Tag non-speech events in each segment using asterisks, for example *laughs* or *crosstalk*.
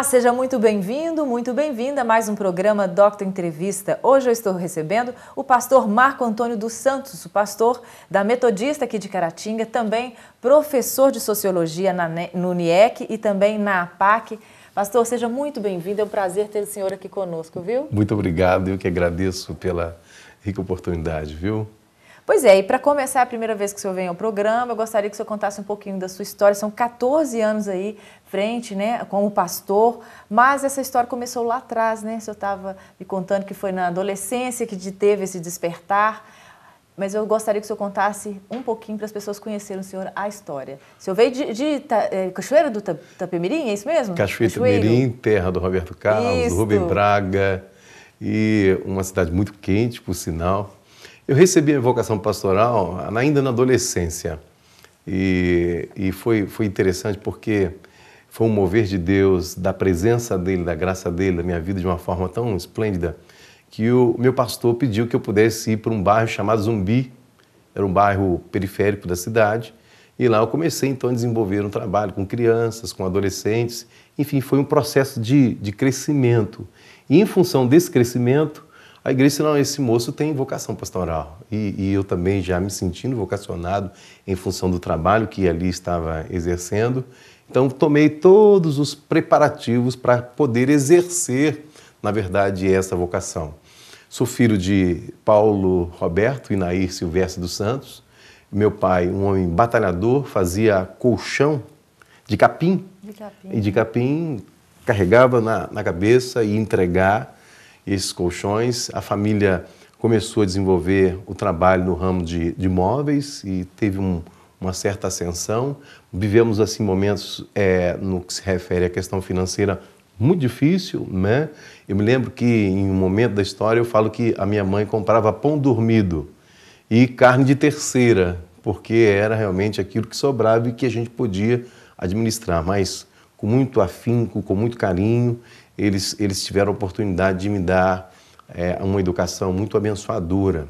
Olá, seja muito bem-vindo, muito bem-vinda a mais um programa Doctor Entrevista. Hoje eu estou recebendo o pastor Marco Antônio dos Santos, o pastor da Metodista aqui de Caratinga, também professor de Sociologia na, no NIEC e também na APAC. Pastor, seja muito bem-vindo, é um prazer ter o senhor aqui conosco, viu? Muito obrigado, eu que agradeço pela rica oportunidade, viu? Pois é, e para começar a primeira vez que o senhor vem ao programa, eu gostaria que o senhor contasse um pouquinho da sua história. São 14 anos aí, frente, né, como pastor, mas essa história começou lá atrás, né? O senhor estava me contando que foi na adolescência que teve esse despertar. Mas eu gostaria que o senhor contasse um pouquinho para as pessoas conhecerem o senhor a história. O senhor veio de, de, de é, Cachoeira do Tapemirim, é isso mesmo? Cachoeira do Tapemirim, terra do Roberto Carlos, isso. do Rubem Braga. E uma cidade muito quente, por sinal, eu recebi a vocação pastoral ainda na adolescência. E, e foi, foi interessante porque foi um mover de Deus, da presença dele, da graça dele, da minha vida de uma forma tão esplêndida, que o meu pastor pediu que eu pudesse ir para um bairro chamado Zumbi, era um bairro periférico da cidade, e lá eu comecei então a desenvolver um trabalho com crianças, com adolescentes, enfim, foi um processo de, de crescimento. E em função desse crescimento, a igreja disse, não, esse moço tem vocação pastoral. E, e, eu também já me sentindo vocacionado em função do trabalho que ali estava exercendo. Então, tomei todos os preparativos para poder exercer, na verdade, essa vocação. Sou filho de Paulo Roberto e Nair Silvestre dos Santos. Meu pai, um homem batalhador, fazia colchão de capim. De capim. E de capim carregava na, na cabeça e entregar esses colchões. A família começou a desenvolver o trabalho no ramo de, de móveis e teve um, uma certa ascensão. Vivemos assim momentos é, no que se refere à questão financeira muito difícil, né? Eu me lembro que em um momento da história eu falo que a minha mãe comprava pão dormido e carne de terceira, porque era realmente aquilo que sobrava e que a gente podia administrar, mas com muito afinco, com muito carinho eles, eles tiveram a oportunidade de me dar é, uma educação muito abençoadora.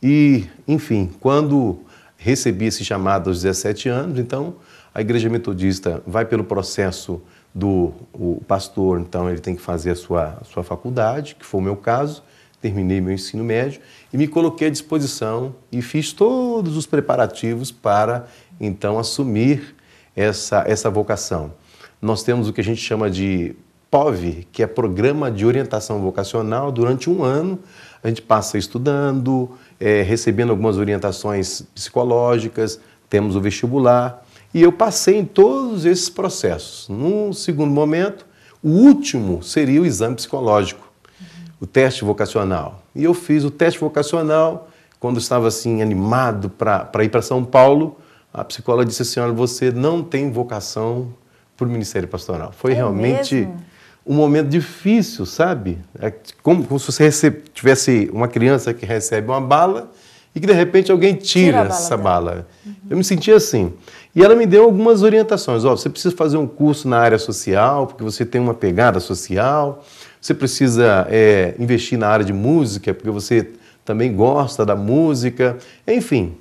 E, enfim, quando recebi esse chamado aos 17 anos, então a Igreja Metodista vai pelo processo do o pastor, então ele tem que fazer a sua, a sua faculdade, que foi o meu caso, terminei meu ensino médio e me coloquei à disposição e fiz todos os preparativos para então assumir essa, essa vocação. Nós temos o que a gente chama de POV, que é Programa de Orientação Vocacional. Durante um ano, a gente passa estudando, é, recebendo algumas orientações psicológicas, temos o vestibular. E eu passei em todos esses processos. Num segundo momento, o último seria o exame psicológico, uhum. o teste vocacional. E eu fiz o teste vocacional quando estava assim animado para ir para São Paulo. A psicóloga disse assim: Olha, você não tem vocação para o Ministério Pastoral. Foi é realmente. Mesmo? um momento difícil, sabe? É como, como, se você recebe, tivesse uma criança que recebe uma bala e que de repente alguém tira, tira bala essa bala. Uhum. Eu me senti assim. E ela me deu algumas orientações. Ó, oh, você precisa fazer um curso na área social, porque você tem uma pegada social. Você precisa é, investir na área de música, porque você também gosta da música. Enfim,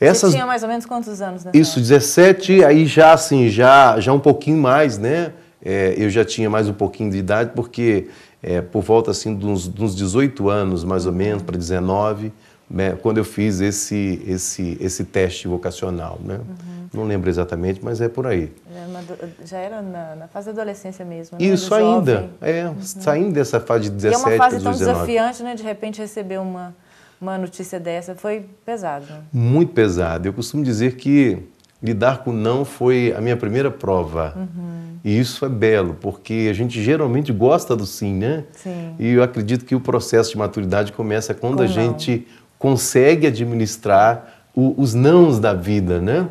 essas... Você tinha mais ou menos quantos anos nessa Isso, 17, época? aí já assim, já, já um pouquinho mais, né? é, eu já tinha mais um pouquinho de idade, porque é, por volta assim dos, dos 18 anos, mais ou menos, para 19, né, quando eu fiz esse, esse, esse teste vocacional. Né? Uhum. Não lembro exatamente, mas é por aí. É já era na, na fase da adolescência mesmo. Né? Isso ainda, é, uhum. saindo dessa fase de 17 para 19. E é uma fase tão desafiante, né? de repente receber uma, uma notícia dessa, foi pesado. Muito pesado. Eu costumo dizer que lidar com não foi a minha primeira prova. Uhum. E isso é belo, porque a gente geralmente gosta do sim, né? Sim. E eu acredito que o processo de maturidade começa quando com a não. gente consegue administrar o, os nãos da vida, né?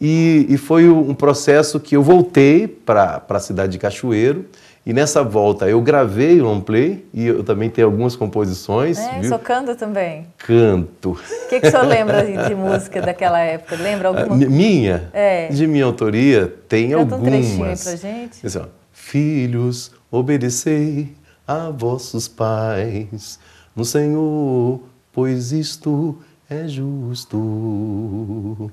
E, e foi um processo que eu voltei para a cidade de Cachoeiro, e nessa volta eu gravei o um play e eu também tenho algumas composições. É, viu? canto também. Canto. O que, que o senhor lembra assim, de música daquela época? Lembra ah, alguma? Minha? É. De minha autoria tem Canta algumas. Canta um trechinho aí pra gente. Assim, ó, Filhos, obedecei a vossos pais no Senhor, pois isto é justo.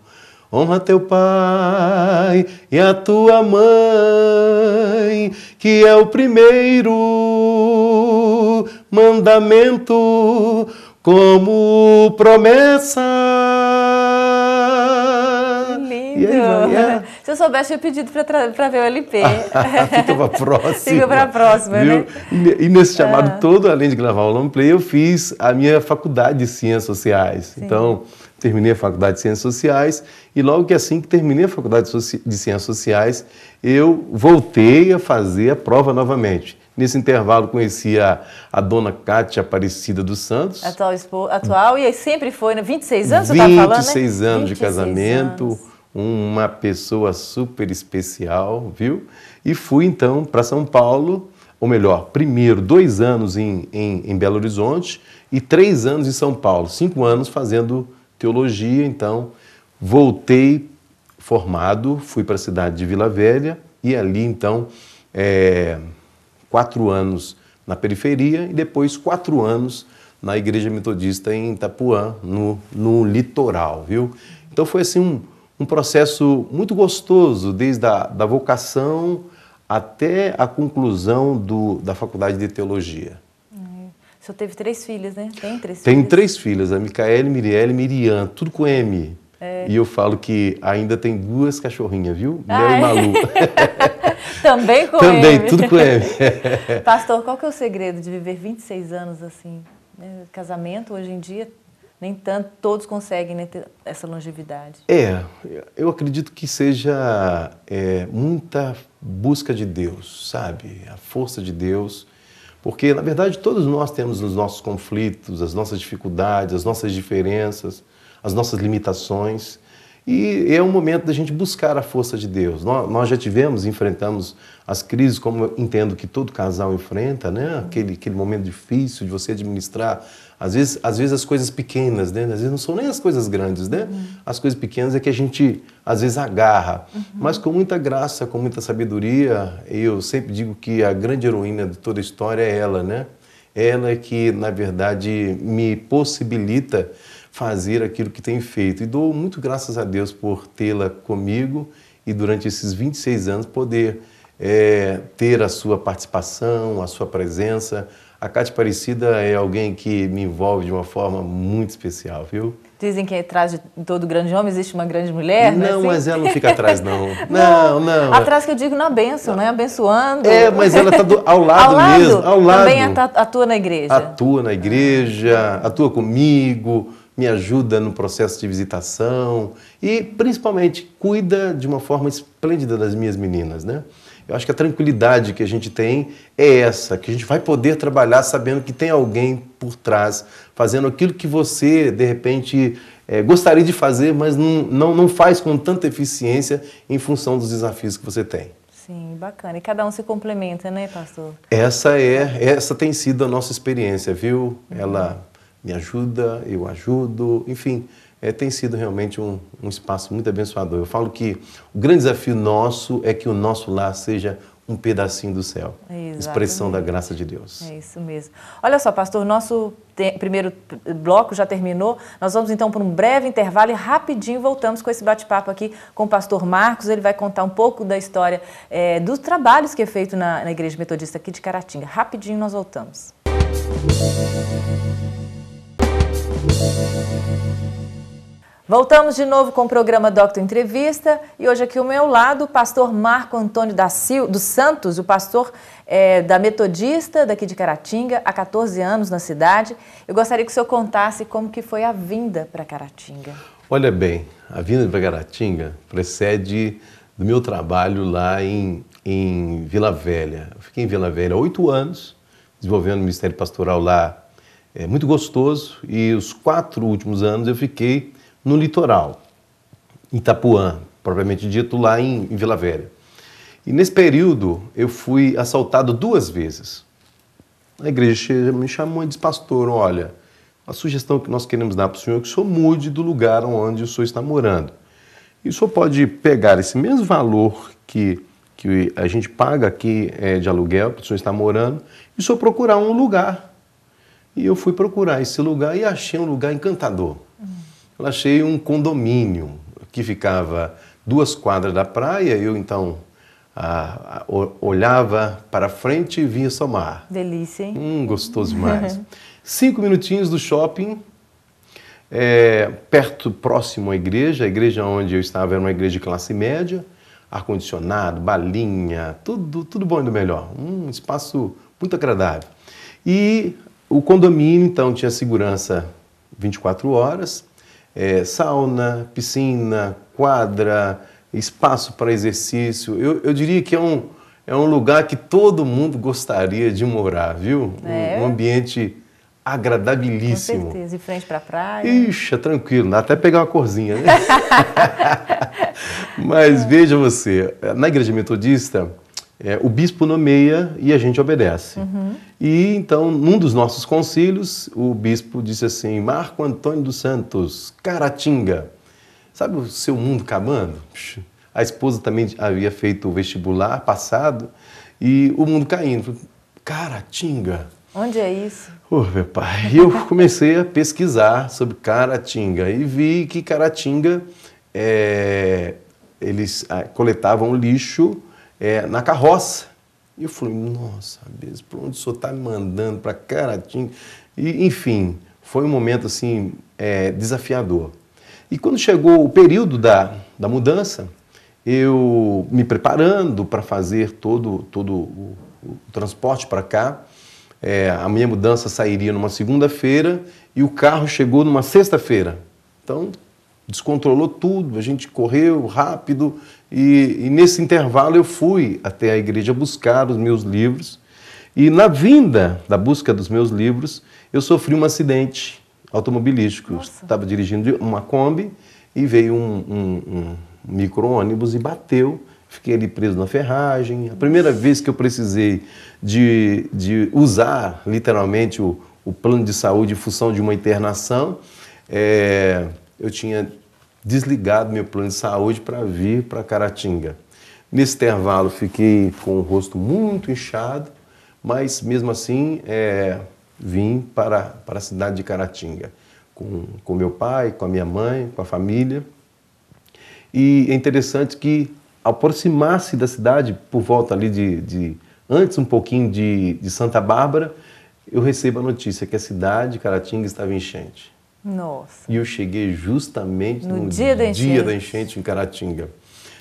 Honra teu pai e a tua mãe, que é o primeiro mandamento, como promessa. Lindo. E aí *laughs* Se eu soubesse, eu tinha pedido para ver o LP. *laughs* Ah, fica para *laughs* próxima. Fica para próxima, viu? né? E nesse chamado ah. todo, além de gravar o long play, eu fiz a minha faculdade de ciências sociais. Sim. Então terminei a faculdade de Ciências Sociais e logo que assim que terminei a faculdade de Ciências Sociais, eu voltei a fazer a prova novamente. Nesse intervalo conheci a, a dona Cátia Aparecida dos Santos. Atual, atual e sempre foi, né? 26 anos 26 você tá falando, né? 26 anos de casamento, anos. uma pessoa super especial, viu? E fui então para São Paulo, ou melhor, primeiro dois anos em, em, em Belo Horizonte e três anos em São Paulo, cinco anos fazendo teologia, então voltei formado, fui para a cidade de Vila Velha e ali então é, quatro anos na periferia e depois quatro anos na igreja metodista em Itapuã, no, no litoral, viu? Então foi assim um, um processo muito gostoso, desde a da vocação até a conclusão do, da faculdade de teologia. O senhor teve três filhas, né? Tem três Tem filhas? três filhas, a Micaele, Mirielle e Miriam, tudo com M. É. E eu falo que ainda tem duas cachorrinhas, viu? Mel e ah. Malu. *laughs* Também com Também, M. tudo com M. *laughs* Pastor, qual que é o segredo de viver 26 anos assim? Né, casamento, hoje em dia, nem tanto, todos conseguem né, ter essa longevidade. É, eu acredito que seja é, muita busca de Deus, sabe? A força de Deus porque, na verdade, todos nós temos os nossos conflitos, as nossas dificuldades, as nossas diferenças, as nossas limitações. E é o momento da gente buscar a força de Deus. Nós já tivemos, enfrentamos as crises, como eu entendo que todo casal enfrenta, né? Aquele, aquele momento difícil de você administrar às vezes, às vezes as coisas pequenas, né? Às vezes não são nem as coisas grandes, né? Uhum. As coisas pequenas é que a gente às vezes agarra, uhum. mas com muita graça, com muita sabedoria. Eu sempre digo que a grande heroína de toda a história é ela, né? Ela é que na verdade me possibilita fazer aquilo que tem feito e dou muito graças a Deus por tê-la comigo e durante esses 26 anos poder é, ter a sua participação, a sua presença, a Cátia Parecida é alguém que me envolve de uma forma muito especial, viu? Dizem que atrás de todo grande homem existe uma grande mulher. Né? Não, não assim? mas ela não fica atrás, *laughs* não. não, não. Atrás que eu digo na é benção, né? Abençoando. É, mas ela está ao lado, *laughs* ao lado mesmo. Ao lado. Também atua na igreja. Atua na igreja, atua comigo, me ajuda no processo de visitação e, principalmente, cuida de uma forma esplêndida das minhas meninas, né? Eu acho que a tranquilidade que a gente tem é essa, que a gente vai poder trabalhar sabendo que tem alguém por trás, fazendo aquilo que você, de repente, é, gostaria de fazer, mas não, não, não faz com tanta eficiência em função dos desafios que você tem. Sim, bacana. E cada um se complementa, né, pastor? Essa é, essa tem sido a nossa experiência, viu? Uhum. Ela me ajuda, eu ajudo, enfim, é, tem sido realmente um, um espaço muito abençoador. Eu falo que o grande desafio nosso é que o nosso lar seja um pedacinho do céu. Exatamente. Expressão da graça de Deus. É isso mesmo. Olha só, pastor, nosso primeiro bloco já terminou. Nós vamos então para um breve intervalo e rapidinho voltamos com esse bate-papo aqui com o pastor Marcos. Ele vai contar um pouco da história é, dos trabalhos que é feito na, na Igreja Metodista aqui de Caratinga. Rapidinho nós voltamos. Música Voltamos de novo com o programa Doctor Entrevista e hoje aqui ao meu lado o pastor Marco Antônio da Sil, dos Santos, o pastor é, da Metodista daqui de Caratinga, há 14 anos na cidade. Eu gostaria que o senhor contasse como que foi a vinda para Caratinga. Olha bem, a vinda para Caratinga precede do meu trabalho lá em, em Vila Velha. Eu fiquei em Vila Velha há oito anos, desenvolvendo o Ministério Pastoral lá, é muito gostoso, e os quatro últimos anos eu fiquei no litoral, Itapuã, propriamente dito, lá em, em Vila Velha. E nesse período eu fui assaltado duas vezes. A igreja me chamou e disse, pastor, olha, a sugestão que nós queremos dar para o senhor é que o senhor mude do lugar onde o senhor está morando. E o senhor pode pegar esse mesmo valor que, que a gente paga aqui é, de aluguel, que o senhor está morando, e o senhor procurar um lugar. E eu fui procurar esse lugar e achei um lugar encantador. Uhum eu achei um condomínio que ficava duas quadras da praia. Eu então ah, olhava para frente e via só mar. Delícia, hein? Hum, gostoso *laughs* demais. Cinco minutinhos do shopping, é, perto, próximo à igreja. A igreja onde eu estava era uma igreja de classe média, ar-condicionado, balinha, tudo, tudo bom e do melhor. Um espaço muito agradável. E o condomínio, então, tinha segurança 24 horas é, sauna, piscina, quadra, espaço para exercício. Eu, eu diria que é um, é um lugar que todo mundo gostaria de morar, viu? É. Um, um ambiente agradabilíssimo. Com certeza, de frente para a praia. Ixi, tranquilo, dá até pegar uma corzinha, né? *laughs* Mas veja você, na igreja metodista, é, o bispo nomeia e a gente obedece. Uhum. E então, num dos nossos concílios, o bispo disse assim: Marco Antônio dos Santos, Caratinga, sabe o seu mundo acabando? A esposa também havia feito o vestibular passado e o mundo caindo. Caratinga. Onde é isso? Oh, meu pai. E eu comecei a pesquisar sobre Caratinga e vi que Caratinga é, eles ah, coletavam lixo é, na carroça. E eu falei, nossa, por onde o senhor está me mandando? Para Caratinga? E, enfim, foi um momento assim é, desafiador. E quando chegou o período da, da mudança, eu me preparando para fazer todo, todo o, o transporte para cá, é, a minha mudança sairia numa segunda-feira e o carro chegou numa sexta-feira. Então, descontrolou tudo, a gente correu rápido e, e, nesse intervalo eu fui até a igreja buscar os meus livros e na vinda da busca dos meus livros eu sofri um acidente automobilístico. estava dirigindo uma Kombi e veio um, um, um micro-ônibus e bateu. Fiquei ali preso na ferragem. A primeira vez que eu precisei de, de usar literalmente o, o plano de saúde em função de uma internação, é, eu tinha desligado meu plano de saúde para vir para Caratinga. Nesse intervalo, fiquei com o rosto muito inchado, mas mesmo assim é, vim para, para a cidade de Caratinga, com, com meu pai, com a minha mãe, com a família. E é interessante que aproximar-se da cidade, por volta ali de, de antes um pouquinho de, de Santa Bárbara, eu recebo a notícia que a cidade de Caratinga estava enchente. Nossa. E eu cheguei justamente no, no dia, da, dia enchente. da enchente em Caratinga.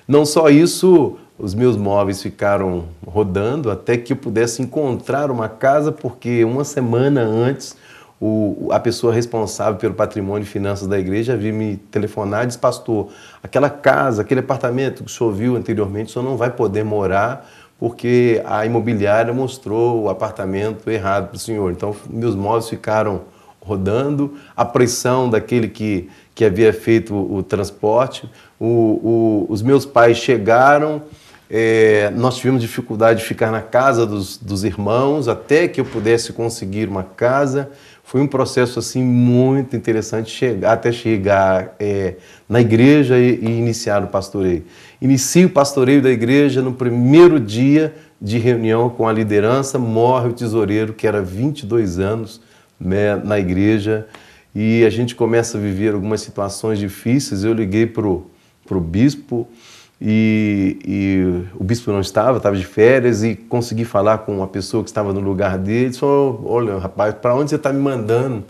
Não só isso, os meus móveis ficaram rodando até que eu pudesse encontrar uma casa, porque uma semana antes o, a pessoa responsável pelo patrimônio e finanças da igreja havia me telefonar e disse, pastor, aquela casa, aquele apartamento que o senhor viu anteriormente, o senhor não vai poder morar porque a imobiliária mostrou o apartamento errado para o senhor. Então, meus móveis ficaram rodando, a pressão daquele que, que havia feito o, transporte. O, o, os meus pais chegaram, é, nós tivemos dificuldade de ficar na casa dos, dos irmãos até que eu pudesse conseguir uma casa. Foi um processo assim muito interessante chegar até chegar é, na igreja e, e iniciar o pastoreio. Inicio o pastoreio da igreja no primeiro dia de reunião com a liderança, morre o tesoureiro, que era 22 anos, né, na igreja e a gente começa a viver algumas situações difíceis. Eu liguei para o bispo e, e, o bispo não estava, estava de férias e consegui falar com uma pessoa que estava no lugar dele. Disse, olha, rapaz, para onde você está me mandando?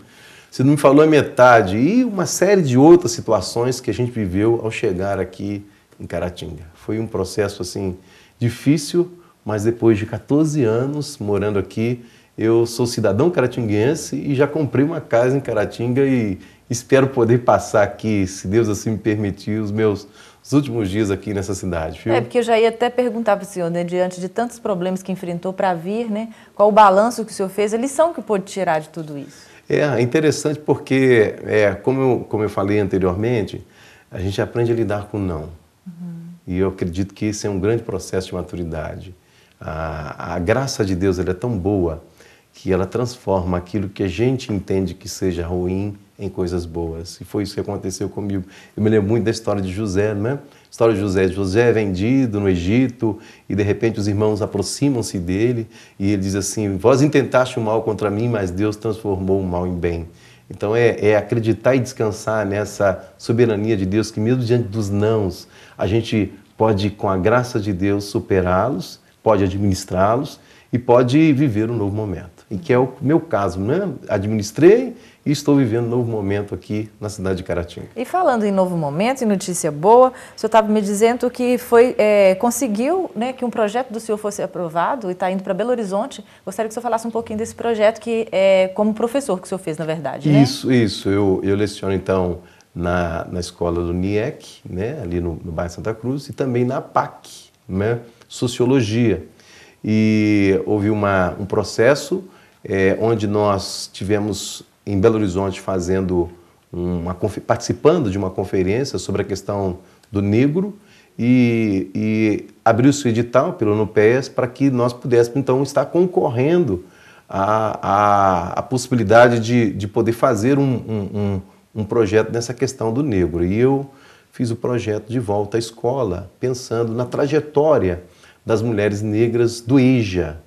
Você não me falou a metade. E uma série de outras situações que a gente viveu ao chegar aqui em Caratinga. Foi um processo assim difícil, mas depois de 14 anos morando aqui, eu sou cidadão caratinguense e já comprei uma casa em Caratinga e espero poder passar aqui, se Deus assim me permitir, os meus os últimos dias aqui nessa cidade. Viu? É, porque eu já ia até perguntar para o senhor, né, diante de tantos problemas que enfrentou para vir, né, qual o balanço que o senhor fez, a lição que pôde tirar de tudo isso? É, é interessante porque, é, como, eu, como eu falei anteriormente, a gente aprende a lidar com não. Uhum. E eu acredito que esse é um grande processo de maturidade. A, a graça de Deus ela é tão boa que ela transforma aquilo que a gente entende que seja ruim em coisas boas. E foi isso que aconteceu comigo. Eu me lembro muito da história de José, né? A história de José. José é vendido no Egito e de repente os irmãos aproximam-se dele e ele diz assim: Vós intentaste o mal contra mim, mas Deus transformou o mal em bem. Então é, é acreditar e descansar nessa soberania de Deus que, mesmo diante dos nãos, a gente pode, com a graça de Deus, superá-los, pode administrá-los e pode viver um novo momento e que é o meu caso, né? Administrei e estou vivendo um novo momento aqui na cidade de Caratinga. E falando em novo momento e notícia boa, o senhor estava me dizendo que foi é, conseguiu né, que um projeto do senhor fosse aprovado e está indo para Belo Horizonte. Gostaria que o senhor falasse um pouquinho desse projeto que é como professor que o senhor fez, na verdade. Né? Isso, isso. Eu, eu leciono então na, na escola do NIEC, né, ali no, no bairro Santa Cruz, e também na PAC, né, Sociologia. E houve uma, um processo é, onde nós tivemos em Belo Horizonte fazendo uma participando de uma conferência sobre a questão do negro e, e abriu-se o edital pelo NUPES para que nós pudéssemos então estar concorrendo à, à, à possibilidade de, de poder fazer um, um, um, um projeto nessa questão do negro. E eu fiz o projeto de volta à escola, pensando na trajetória das mulheres negras do Ija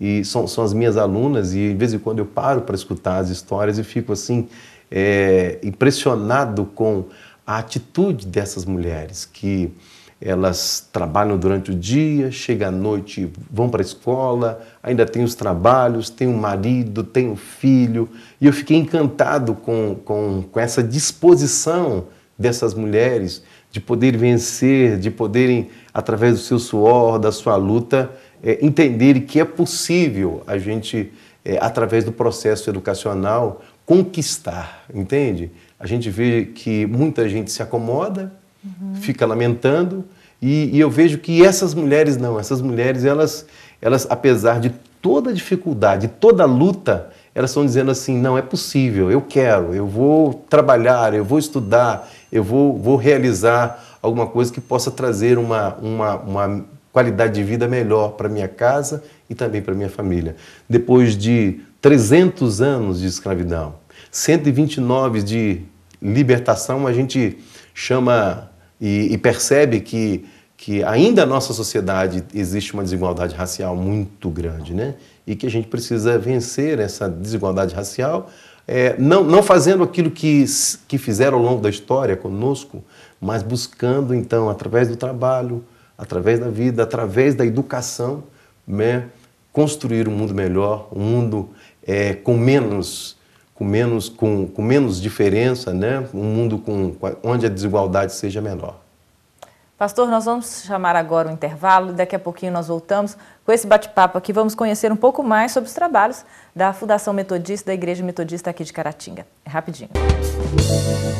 e são, são as minhas alunas, e de vez em quando eu paro para escutar as histórias e fico assim, é, impressionado com a atitude dessas mulheres que elas trabalham durante o dia, chegam à noite, vão para a escola, ainda tem os trabalhos, tem o um marido, tem o um filho. E eu fiquei encantado com, com, com essa disposição dessas mulheres de poder vencer, de poderem, através do seu suor, da sua luta, é, entender que é possível a gente, é, através do processo educacional, conquistar, entende? A gente vê que muita gente se acomoda, uhum. fica lamentando, e, e, eu vejo que essas mulheres não, essas mulheres, elas, elas apesar de toda dificuldade, toda luta, elas estão dizendo assim: não é possível, eu quero, eu vou trabalhar, eu vou estudar, eu vou, vou realizar alguma coisa que possa trazer uma, uma, uma qualidade de vida melhor para minha casa e também para minha família. Depois de 300 anos de escravidão, 129 de libertação, a gente chama e, e percebe que que ainda na nossa sociedade existe uma desigualdade racial muito grande, né? E que a gente precisa vencer essa desigualdade racial, é, não, não fazendo aquilo que, que fizeram ao longo da história conosco, mas buscando, então, através do trabalho, através da vida, através da educação, né, construir um mundo melhor, um mundo é, com menos com menos com, com menos diferença, né, um mundo com, onde a desigualdade seja menor. Pastor, nós vamos chamar agora o intervalo e daqui a pouquinho nós voltamos com esse bate-papo aqui. Vamos conhecer um pouco mais sobre os trabalhos da Fundação Metodista, da Igreja Metodista aqui de Caratinga. É rapidinho. Música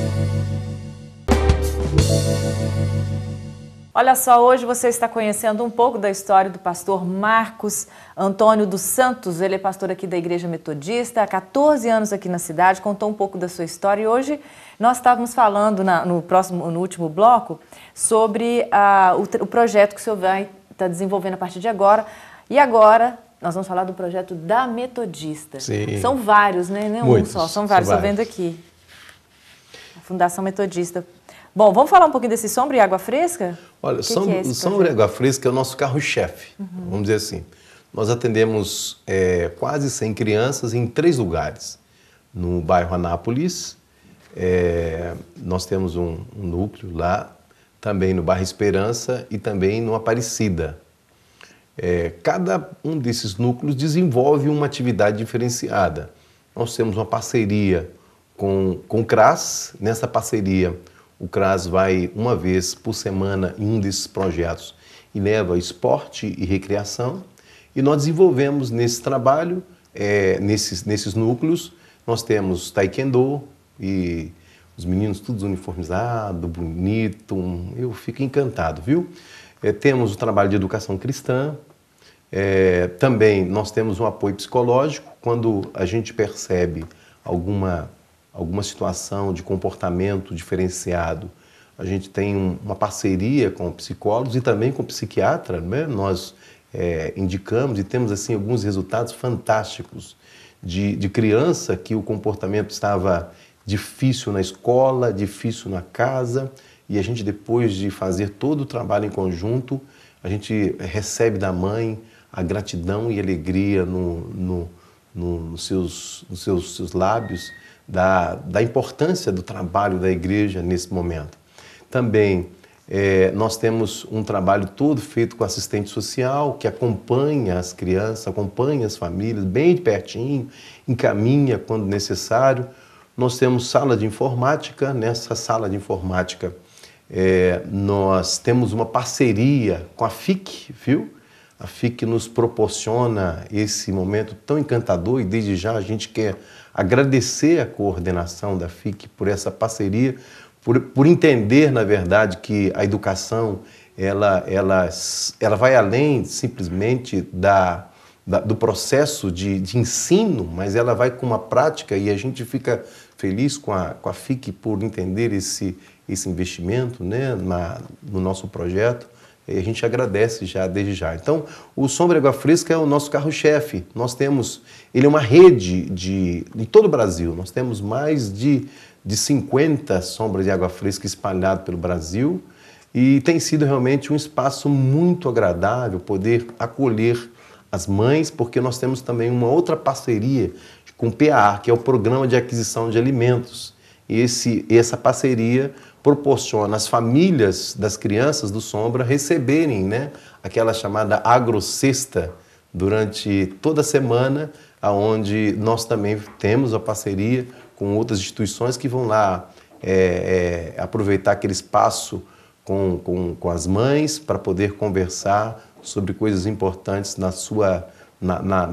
Olha só, hoje você está conhecendo um pouco da história do pastor Marcos Antônio dos Santos. Ele é pastor aqui da Igreja Metodista, há 14 anos aqui na cidade, contou um pouco da sua história. E hoje nós estávamos falando na, no, próximo, no último bloco sobre ah, o, o, projeto que o senhor vai estar tá desenvolvendo a partir de agora. E agora nós vamos falar do projeto da Metodista. Sim. São vários, né? Não é um só, são vários, estou vendo aqui. A Fundação Metodista Bom, vamos falar um pouquinho desse sombra e água fresca? Olha, que som, que é sombra e água fresca é o nosso carro-chefe, uhum. vamos dizer assim. Nós atendemos é, quase 100 crianças em três lugares. No bairro Anápolis, é, nós temos um, um núcleo lá, também no bairro Esperança e também no Aparecida. É, cada um desses núcleos desenvolve uma atividade diferenciada. Nós temos uma parceria com, com o CRAS, nessa parceria o CRAS vai uma vez por semana em um desses projetos e leva esporte e recreação. E nós desenvolvemos nesse trabalho, é, nesses, nesses núcleos, nós temos taekwondo e os meninos todos uniformizados, bonito, eu fico encantado, viu? É, temos o trabalho de educação cristã, é, também nós temos um apoio psicológico quando a gente percebe alguma alguma situação de comportamento diferenciado. A gente tem um, uma parceria com psicólogos e também com psiquiatra, né? nós é, indicamos e temos assim alguns resultados fantásticos de, de criança que o comportamento estava difícil na escola, difícil na casa, e a gente depois de fazer todo o trabalho em conjunto, a gente recebe da mãe a gratidão e alegria no, no, no, nos, seus, nos seus, seus lábios da, da importância do trabalho da igreja nesse momento. Também é, nós temos um trabalho todo feito com assistente social, que acompanha as crianças, acompanha as famílias bem de pertinho, encaminha quando necessário. Nós temos sala de informática. Nessa sala de informática, é, nós temos uma parceria com a FIC, viu? a FIC nos proporciona esse momento tão encantador e desde já a gente quer agradecer a coordenação da FIC por essa parceria, por, por entender, na verdade, que a educação ela, ela, ela vai além simplesmente da, da do processo de, de ensino, mas ela vai com uma prática e a gente fica feliz com a, com a FIC por entender esse, esse investimento né, na, no nosso projeto. E a gente agradece já desde já. Então, o Sombra Água Fresca é o nosso carro-chefe. Nós temos, ele é uma rede de, em todo o Brasil, nós temos mais de, de 50 sombras de água fresca espalhadas pelo Brasil e tem sido realmente um espaço muito agradável poder acolher as mães, porque nós temos também uma outra parceria com o PAR, que é o Programa de Aquisição de Alimentos esse, essa parceria proporciona às famílias das crianças do Sombra receberem né, aquela chamada agrocesta durante toda a semana, aonde nós também temos a parceria com outras instituições que vão lá é, é, aproveitar aquele espaço com, com, com as mães para poder conversar sobre coisas importantes na sua na, na,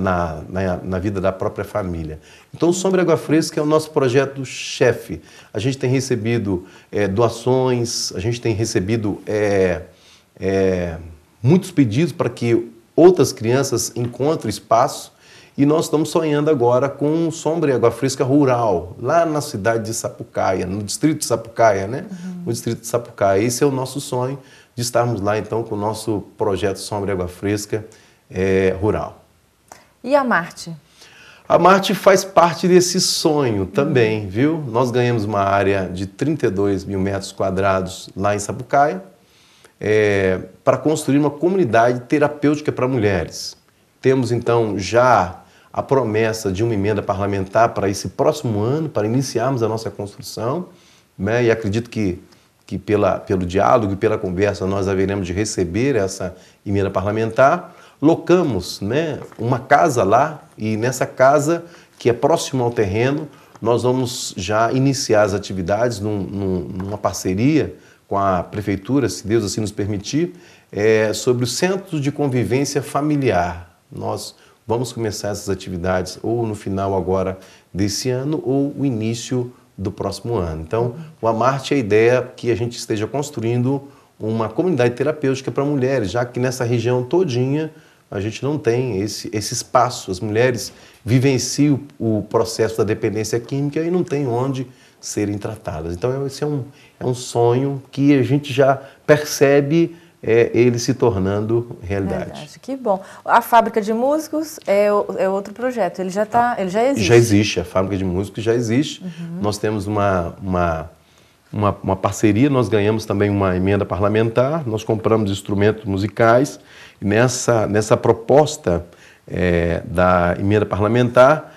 na, na, vida da própria família. Então, o Sombra Água Fresca é o nosso projeto chefe. A gente tem recebido é, doações, a gente tem recebido é, é, muitos pedidos para que outras crianças encontrem espaço e nós estamos sonhando agora com sombra e água fresca rural, lá na cidade de Sapucaia, no distrito de Sapucaia, né? Uhum. No distrito de Sapucaia. Esse é o nosso sonho de estarmos lá, então, com o nosso projeto Sombra e Água Fresca é, Rural. E a Marte? A Marte faz parte desse sonho também, viu? Nós ganhamos uma área de 32 mil metros quadrados lá em Sapucaia é, para construir uma comunidade terapêutica para mulheres. Temos então já a promessa de uma emenda parlamentar para esse próximo ano, para iniciarmos a nossa construção, né? e acredito que, que pela, pelo diálogo e pela conversa nós haveremos de receber essa emenda parlamentar locamos né, uma casa lá e nessa casa, que é próxima ao terreno, nós vamos já iniciar as atividades num, num, numa parceria com a prefeitura, se Deus assim nos permitir, é, sobre o centro de convivência familiar. Nós vamos começar essas atividades ou no final agora desse ano ou o início do próximo ano. Então, o Amarte é a ideia é que a gente esteja construindo uma comunidade terapêutica para mulheres, já que nessa região todinha a gente não tem esse, esse espaço. As mulheres vivenciam o, processo da dependência química e não tem onde serem tratadas. Então, esse é um, é um sonho que a gente já percebe é, ele se tornando realidade. Verdade, que bom. A fábrica de músicos é, é outro projeto. Ele já tá, ah, ele já existe. Já existe. A fábrica de músicos já existe. Uhum. Nós temos uma, uma, uma, uma, parceria. Nós ganhamos também uma emenda parlamentar. Nós compramos instrumentos musicais nessa, nessa proposta é, da emenda parlamentar,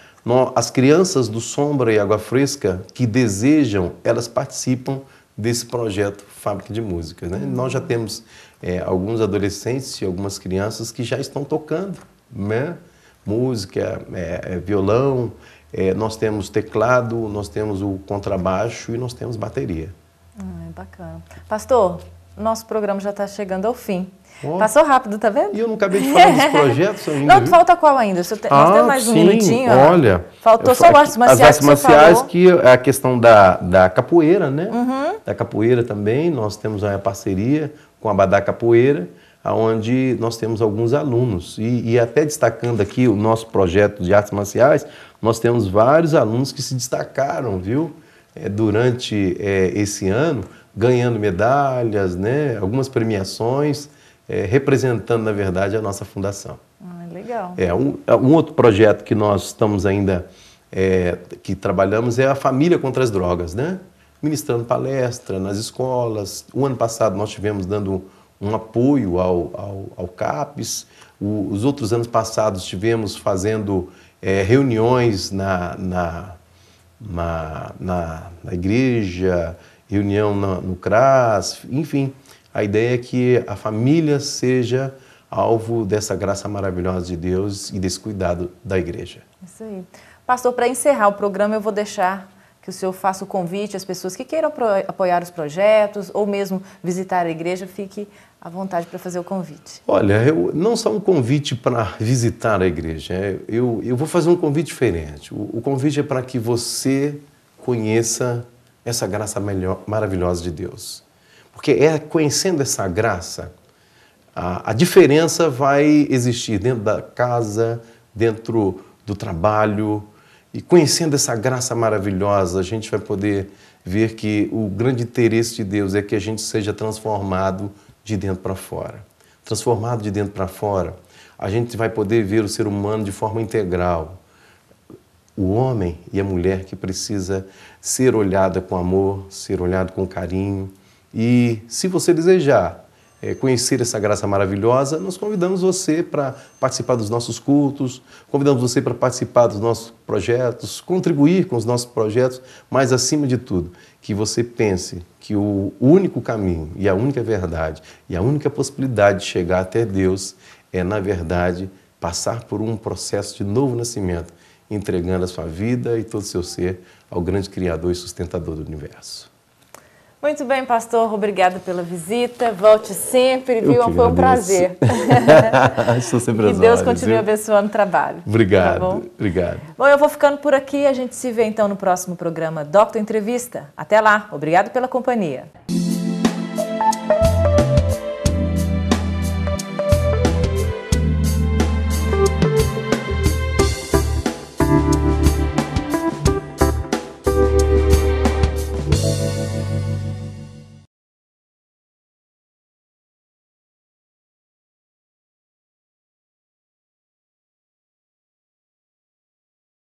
as crianças do Sombra e Água Fresca que desejam, elas participam desse projeto Fábrica de Música. Né? Nós já temos é, alguns adolescentes e algumas crianças que já estão tocando né? música, é, é violão, é, nós temos teclado, nós temos o contrabaixo e nós temos bateria. Hum, bacana. Pastor, nosso programa já está chegando ao fim. Oh. Passou rápido, tá vendo? E eu não acabei de falar dos *laughs* projetos ainda. não, viu? falta qual ainda? Te... Ah, Nós temos mais sim, um minutinho. Olha. Ó. Faltou é, só o é artes marciais. As artes marciais, que, é a questão da, da capoeira, né? Uhum. Da capoeira também. Nós temos a parceria com a Badá Capoeira, onde nós temos alguns alunos. E, e até destacando aqui o nosso projeto de artes marciais, nós temos vários alunos que se destacaram, viu? É, durante é, esse ano, ganhando medalhas, né? Algumas premiações é, representando, na verdade, a nossa fundação. Ah, legal. É, um, é, um outro projeto que nós estamos ainda, é, que trabalhamos, é a Família contra as Drogas, né? Ministrando palestra nas escolas. O ano passado nós tivemos dando um apoio ao, ao, ao CAPES. O, os outros anos passados tivemos fazendo é, reuniões na, na, na, na, na igreja, reunião na, no CRAS, enfim. A ideia é que a família seja alvo dessa graça maravilhosa de Deus e desse cuidado da igreja. Isso aí. Pastor, para encerrar o programa, eu vou deixar que o senhor faça o convite às pessoas que queiram apoiar os projetos ou mesmo visitar a igreja, fique à vontade para fazer o convite. Olha, eu, não só um convite para visitar a igreja, é, eu, eu vou fazer um convite diferente. O, o convite é para que você conheça essa graça melhor, maravilhosa de Deus. Porque é conhecendo essa graça, a, a diferença vai existir dentro da casa, dentro do trabalho. E conhecendo essa graça maravilhosa, a gente vai poder ver que o grande interesse de Deus é que a gente seja transformado de dentro para fora. Transformado de dentro para fora, a gente vai poder ver o ser humano de forma integral. O homem e a mulher que precisa ser olhada com amor, ser olhado com carinho, e se você desejar é, conhecer essa graça maravilhosa, nós convidamos você para participar dos nossos cultos, convidamos você para participar dos nossos projetos, contribuir com os nossos projetos, mas acima de tudo, que você pense que o único caminho e a única verdade e a única possibilidade de chegar até Deus é, na verdade, passar por um processo de novo nascimento, entregando a sua vida e todo o seu ser ao grande Criador e sustentador do universo. Muito bem, pastor, obrigado pela visita. Volte sempre, viu? Foi agradeço. um prazer. *laughs* Estou sempre Que Deus continue abençoando o trabalho. Tá obrigado. Tá bom? Obrigado. Bom, eu vou ficando por aqui. A gente se vê então no próximo programa Doctor Entrevista. Até lá. Obrigado pela companhia.